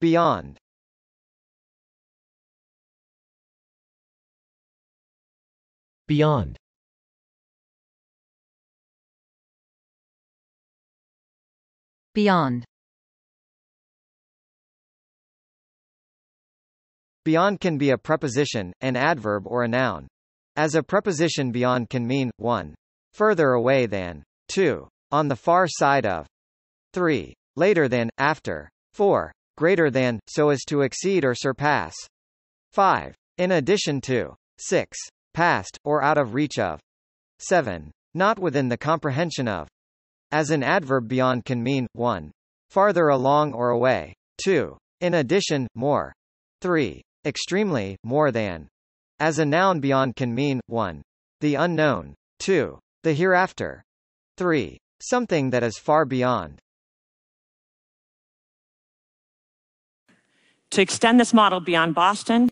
Beyond Beyond Beyond Beyond can be a preposition, an adverb or a noun. As a preposition beyond can mean, 1. Further away than, 2. On the far side of, 3. Later than, after, 4 greater than, so as to exceed or surpass. 5. In addition to. 6. Past, or out of reach of. 7. Not within the comprehension of. As an adverb beyond can mean, 1. Farther along or away. 2. In addition, more. 3. Extremely, more than. As a noun beyond can mean, 1. The unknown. 2. The hereafter. 3. Something that is far beyond. to extend this model beyond Boston